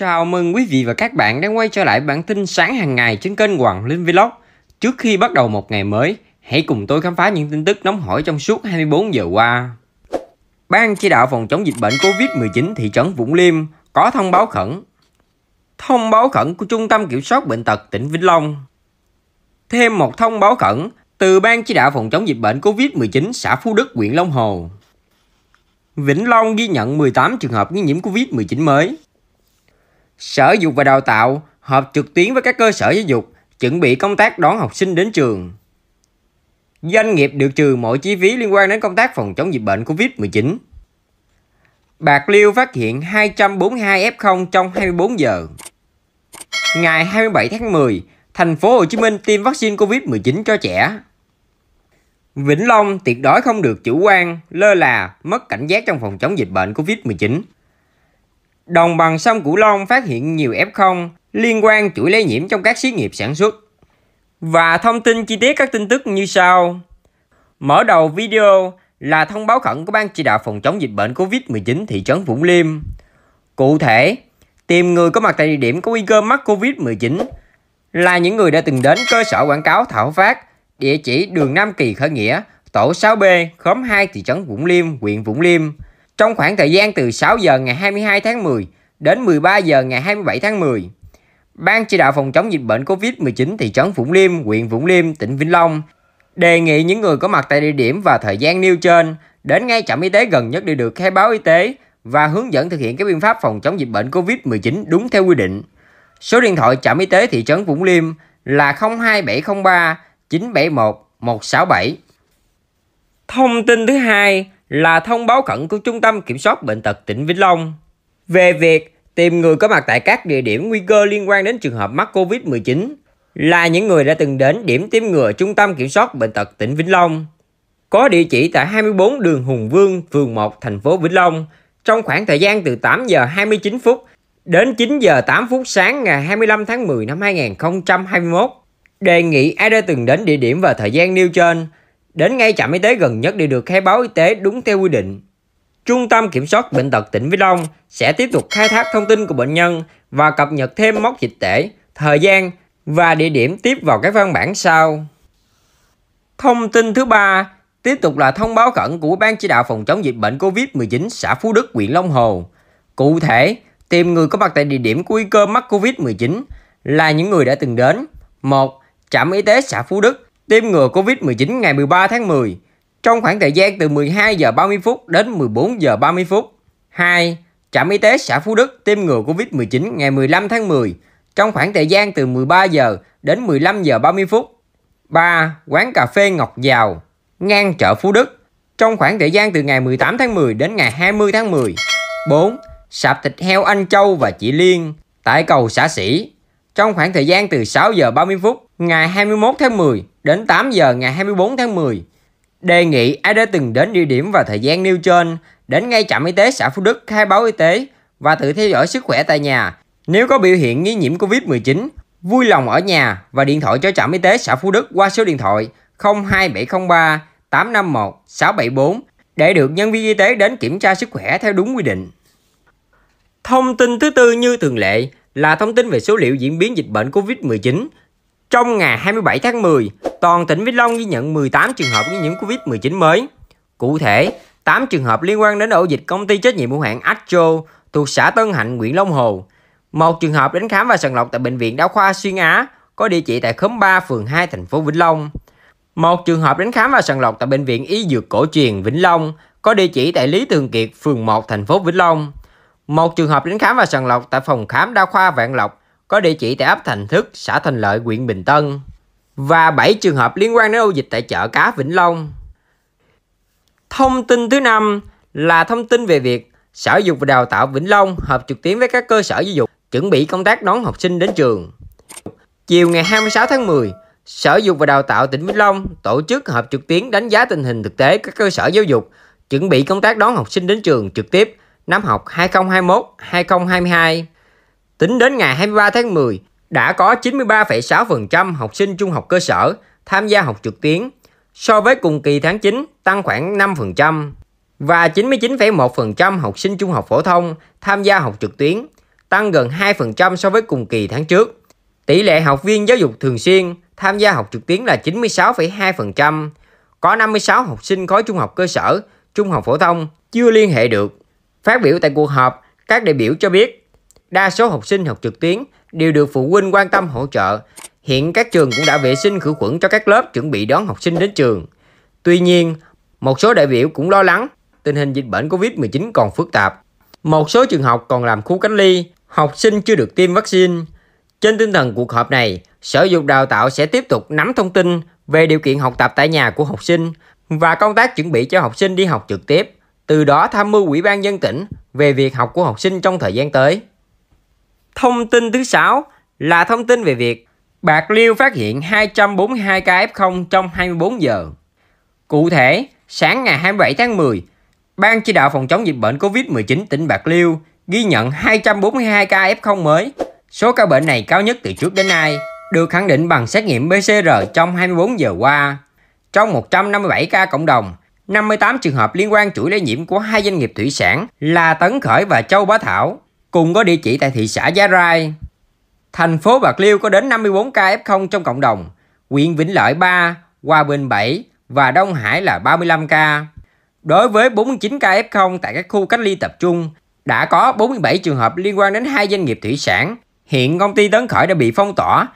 Chào mừng quý vị và các bạn đã quay trở lại bản tin sáng hàng ngày trên kênh Hoàng Linh Vlog. Trước khi bắt đầu một ngày mới, hãy cùng tôi khám phá những tin tức nóng hổi trong suốt 24 giờ qua. Ban chỉ đạo phòng chống dịch bệnh Covid-19 thị trấn Vũng Liêm có thông báo khẩn. Thông báo khẩn của Trung tâm Kiểm soát Bệnh tật tỉnh Vĩnh Long. Thêm một thông báo khẩn từ Ban chỉ đạo phòng chống dịch bệnh Covid-19 xã Phú Đức, huyện Long Hồ. Vĩnh Long ghi nhận 18 trường hợp nghi nhiễm Covid-19 mới. Sở Dục và Đào tạo họp trực tuyến với các cơ sở giáo dục, chuẩn bị công tác đón học sinh đến trường. Doanh nghiệp được trừ mọi chi phí liên quan đến công tác phòng chống dịch bệnh COVID-19. Bạc Liêu phát hiện 242 F0 trong 24 giờ. Ngày 27 tháng 10, thành phố Hồ Chí Minh tiêm vaccine COVID-19 cho trẻ. Vĩnh Long tuyệt đối không được chủ quan, lơ là, mất cảnh giác trong phòng chống dịch bệnh COVID-19 đồng bằng sông Cửu Long phát hiện nhiều F0 liên quan chuỗi lây nhiễm trong các xí nghiệp sản xuất. Và thông tin chi tiết các tin tức như sau. Mở đầu video là thông báo khẩn của Ban chỉ đạo phòng chống dịch bệnh COVID-19 thị trấn Vũng Liêm. Cụ thể, tìm người có mặt tại địa điểm có nguy cơ mắc COVID-19 là những người đã từng đến cơ sở quảng cáo Thảo Phát, địa chỉ đường Nam Kỳ Khởi Nghĩa, tổ 6B, khóm 2 thị trấn Vũng Liêm, huyện Vũng Liêm, trong khoảng thời gian từ 6 giờ ngày 22 tháng 10 đến 13 giờ ngày 27 tháng 10. Ban chỉ đạo phòng chống dịch bệnh COVID-19 thị trấn Vũng Liêm, huyện Vũng Liêm, tỉnh Vĩnh Long đề nghị những người có mặt tại địa điểm và thời gian nêu trên đến ngay trạm y tế gần nhất để được khai báo y tế và hướng dẫn thực hiện các biện pháp phòng chống dịch bệnh COVID-19 đúng theo quy định. Số điện thoại trạm y tế thị trấn Vũng Liêm là 02703 971 167. Thông tin thứ hai, là thông báo khẩn của Trung tâm Kiểm soát Bệnh tật tỉnh Vĩnh Long về việc tìm người có mặt tại các địa điểm nguy cơ liên quan đến trường hợp mắc COVID-19 là những người đã từng đến điểm tiêm ngừa Trung tâm Kiểm soát Bệnh tật tỉnh Vĩnh Long có địa chỉ tại 24 đường Hùng Vương, phường 1, thành phố Vĩnh Long trong khoảng thời gian từ 8 giờ 29 phút đến 9 giờ 8 phút sáng ngày 25 tháng 10 năm 2021. Đề nghị ai đã từng đến địa điểm và thời gian nêu trên đến ngay trạm y tế gần nhất để được khai báo y tế đúng theo quy định. Trung tâm Kiểm soát Bệnh tật tỉnh Vĩnh Long sẽ tiếp tục khai thác thông tin của bệnh nhân và cập nhật thêm mốc dịch tễ, thời gian và địa điểm tiếp vào các văn bản sau. Thông tin thứ ba tiếp tục là thông báo khẩn của Ban chỉ đạo phòng chống dịch bệnh COVID-19 xã Phú Đức, huyện Long Hồ. Cụ thể, tìm người có mặt tại địa điểm nguy cơ mắc COVID-19 là những người đã từng đến. 1. Trạm y tế xã Phú Đức Tiêm ngừa COVID-19 ngày 13 tháng 10 trong khoảng thời gian từ 12 giờ 30 phút đến 14 giờ 30 phút. 2. Trạm y tế xã Phú Đức tiêm ngừa COVID-19 ngày 15 tháng 10 trong khoảng thời gian từ 13 giờ đến 15 giờ 30 phút. 3. Quán cà phê Ngọc Giàu, ngang chợ Phú Đức, trong khoảng thời gian từ ngày 18 tháng 10 đến ngày 20 tháng 10. 4. Sạp thịt heo Anh Châu và chị Liên tại cầu xã Sĩ, trong khoảng thời gian từ 6 giờ 30 phút ngày 21 tháng 10 đến 8 giờ ngày 24 tháng 10. Đề nghị ai đã từng đến địa điểm và thời gian nêu trên đến ngay trạm y tế xã Phú Đức khai báo y tế và tự theo dõi sức khỏe tại nhà. Nếu có biểu hiện nghi nhiễm Covid-19, vui lòng ở nhà và điện thoại cho trạm y tế xã Phú Đức qua số điện thoại 02703 851 674 để được nhân viên y tế đến kiểm tra sức khỏe theo đúng quy định. Thông tin thứ tư như thường lệ là thông tin về số liệu diễn biến dịch bệnh COVID-19 trong ngày 27 tháng 10, toàn tỉnh Vĩnh Long ghi nhận 18 trường hợp nghi nhiễm Covid-19 mới. Cụ thể, 8 trường hợp liên quan đến ổ dịch công ty trách nhiệm hữu hạn Astro thuộc xã Tân Hạnh, huyện Long Hồ. Một trường hợp đến khám và sàng lọc tại bệnh viện Đa khoa Xuyên Á có địa chỉ tại khóm 3 phường 2 thành phố Vĩnh Long. Một trường hợp đến khám và sàng lọc tại bệnh viện Y Dược Cổ truyền Vĩnh Long có địa chỉ tại Lý Thường Kiệt, phường 1 thành phố Vĩnh Long. Một trường hợp đến khám và sàng lọc tại phòng khám đa khoa Vạn Lộc có địa chỉ tại ấp Thành Thức, xã Thành Lợi, huyện Bình Tân và 7 trường hợp liên quan đến ô dịch tại chợ cá Vĩnh Long. Thông tin thứ năm là thông tin về việc Sở Dục và Đào tạo Vĩnh Long hợp trực tuyến với các cơ sở giáo dục chuẩn bị công tác đón học sinh đến trường. Chiều ngày 26 tháng 10, Sở Dục và Đào tạo tỉnh Vĩnh Long tổ chức họp trực tuyến đánh giá tình hình thực tế các cơ sở giáo dục chuẩn bị công tác đón học sinh đến trường trực tiếp năm học 2021-2022 Tính đến ngày 23 tháng 10, đã có 93,6% học sinh trung học cơ sở tham gia học trực tuyến, so với cùng kỳ tháng 9 tăng khoảng 5% và 99,1% học sinh trung học phổ thông tham gia học trực tuyến, tăng gần 2% so với cùng kỳ tháng trước. Tỷ lệ học viên giáo dục thường xuyên tham gia học trực tuyến là 96,2%, có 56 học sinh khối trung học cơ sở, trung học phổ thông chưa liên hệ được. Phát biểu tại cuộc họp, các đại biểu cho biết Đa số học sinh học trực tuyến đều được phụ huynh quan tâm hỗ trợ. Hiện các trường cũng đã vệ sinh khử khuẩn cho các lớp chuẩn bị đón học sinh đến trường. Tuy nhiên, một số đại biểu cũng lo lắng tình hình dịch bệnh Covid-19 còn phức tạp. Một số trường học còn làm khu cách ly, học sinh chưa được tiêm vaccine. Trên tinh thần cuộc họp này, Sở dục đào tạo sẽ tiếp tục nắm thông tin về điều kiện học tập tại nhà của học sinh và công tác chuẩn bị cho học sinh đi học trực tiếp, từ đó tham mưu Ủy ban dân tỉnh về việc học của học sinh trong thời gian tới. Thông tin thứ sáu là thông tin về việc Bạc Liêu phát hiện 242 ca F0 trong 24 giờ. Cụ thể, sáng ngày 27 tháng 10, Ban chỉ đạo phòng chống dịch bệnh COVID-19 tỉnh Bạc Liêu ghi nhận 242 ca F0 mới. Số ca bệnh này cao nhất từ trước đến nay, được khẳng định bằng xét nghiệm PCR trong 24 giờ qua. Trong 157 ca cộng đồng, 58 trường hợp liên quan chuỗi lây nhiễm của hai doanh nghiệp thủy sản là Tấn Khởi và Châu Bá Thảo cùng có địa chỉ tại thị xã Giá Rai. Thành phố Bạc Liêu có đến 54 ca F0 trong cộng đồng, huyện Vĩnh Lợi 3, Hòa Bình 7 và Đông Hải là 35 ca. Đối với 49 ca F0 tại các khu cách ly tập trung, đã có 47 trường hợp liên quan đến hai doanh nghiệp thủy sản. Hiện công ty Tấn Khởi đã bị phong tỏa,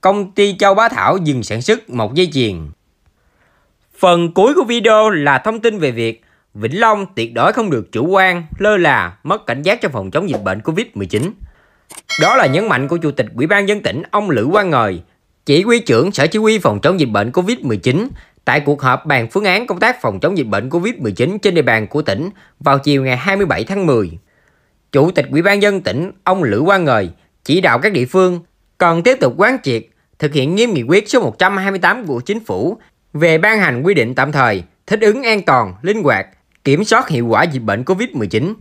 công ty Châu Bá Thảo dừng sản xuất một dây chuyền. Phần cuối của video là thông tin về việc Vĩnh Long tuyệt đối không được chủ quan, lơ là, mất cảnh giác trong phòng chống dịch bệnh Covid-19. Đó là nhấn mạnh của Chủ tịch Ủy ban dân tỉnh ông Lữ Quang Ngời, chỉ huy trưởng Sở Chỉ huy phòng chống dịch bệnh Covid-19 tại cuộc họp bàn phương án công tác phòng chống dịch bệnh Covid-19 trên địa bàn của tỉnh vào chiều ngày 27 tháng 10. Chủ tịch Ủy ban dân tỉnh ông Lữ Quang Ngời chỉ đạo các địa phương cần tiếp tục quán triệt thực hiện nghiêm nghị quyết số 128 của chính phủ về ban hành quy định tạm thời thích ứng an toàn, linh hoạt kiểm soát hiệu quả dịch bệnh COVID-19.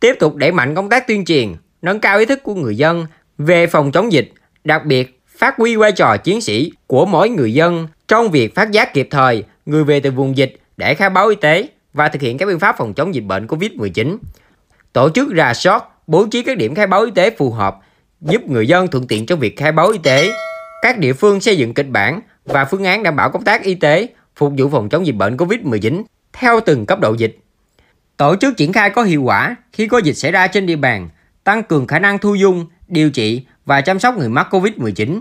Tiếp tục đẩy mạnh công tác tuyên truyền, nâng cao ý thức của người dân về phòng chống dịch, đặc biệt phát huy vai trò chiến sĩ của mỗi người dân trong việc phát giác kịp thời người về từ vùng dịch để khai báo y tế và thực hiện các biện pháp phòng chống dịch bệnh COVID-19. Tổ chức rà soát, bố trí các điểm khai báo y tế phù hợp, giúp người dân thuận tiện trong việc khai báo y tế. Các địa phương xây dựng kịch bản và phương án đảm bảo công tác y tế phục vụ phòng chống dịch bệnh COVID-19 theo từng cấp độ dịch. Tổ chức triển khai có hiệu quả khi có dịch xảy ra trên địa bàn, tăng cường khả năng thu dung, điều trị và chăm sóc người mắc COVID-19.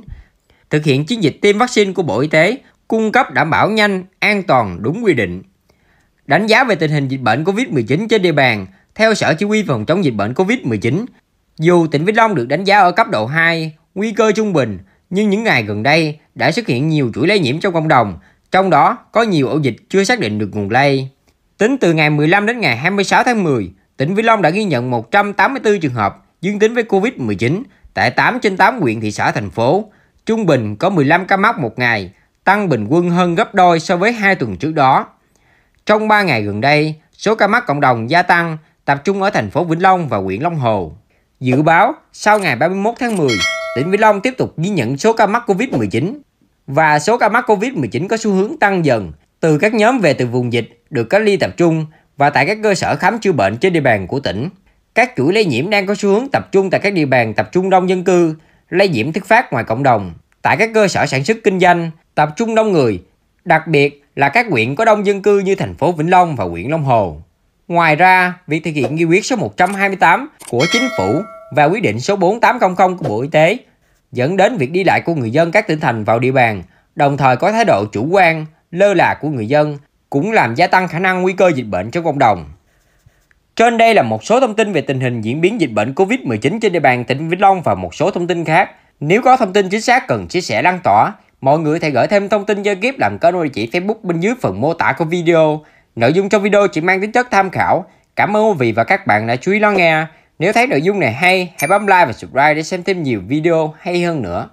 Thực hiện chiến dịch tiêm vaccine của Bộ Y tế, cung cấp đảm bảo nhanh, an toàn, đúng quy định. Đánh giá về tình hình dịch bệnh COVID-19 trên địa bàn, theo Sở Chỉ huy Phòng chống dịch bệnh COVID-19, dù tỉnh Vĩnh Long được đánh giá ở cấp độ 2, nguy cơ trung bình, nhưng những ngày gần đây đã xuất hiện nhiều chuỗi lây nhiễm trong cộng đồng, trong đó có nhiều ổ dịch chưa xác định được nguồn lây. Tính từ ngày 15 đến ngày 26 tháng 10, tỉnh Vĩnh Long đã ghi nhận 184 trường hợp dương tính với Covid-19 tại 8 trên 8 huyện thị xã thành phố. Trung bình có 15 ca mắc một ngày, tăng bình quân hơn gấp đôi so với 2 tuần trước đó. Trong 3 ngày gần đây, số ca mắc cộng đồng gia tăng, tập trung ở thành phố Vĩnh Long và huyện Long Hồ. Dự báo, sau ngày 31 tháng 10, tỉnh Vĩnh Long tiếp tục ghi nhận số ca mắc COVID-19 và số ca mắc COVID-19 có xu hướng tăng dần từ các nhóm về từ vùng dịch được cách ly tập trung và tại các cơ sở khám chữa bệnh trên địa bàn của tỉnh. Các chuỗi lây nhiễm đang có xu hướng tập trung tại các địa bàn tập trung đông dân cư, lây nhiễm thức phát ngoài cộng đồng, tại các cơ sở sản xuất kinh doanh, tập trung đông người, đặc biệt là các huyện có đông dân cư như thành phố Vĩnh Long và huyện Long Hồ. Ngoài ra, việc thực hiện nghị quyết số 128 của chính phủ và quyết định số 4800 của Bộ Y tế dẫn đến việc đi lại của người dân các tỉnh thành vào địa bàn, đồng thời có thái độ chủ quan, lơ là của người dân cũng làm gia tăng khả năng nguy cơ dịch bệnh trong cộng đồng. Trên đây là một số thông tin về tình hình diễn biến dịch bệnh COVID-19 trên địa bàn tỉnh Vĩnh Long và một số thông tin khác. Nếu có thông tin chính xác cần chia sẻ lan tỏa, mọi người hãy gửi thêm thông tin cho Kiếp làm kênh địa chỉ Facebook bên dưới phần mô tả của video. Nội dung trong video chỉ mang tính chất tham khảo. Cảm ơn quý vị và các bạn đã chú ý lắng nghe. Nếu thấy nội dung này hay, hãy bấm like và subscribe để xem thêm nhiều video hay hơn nữa.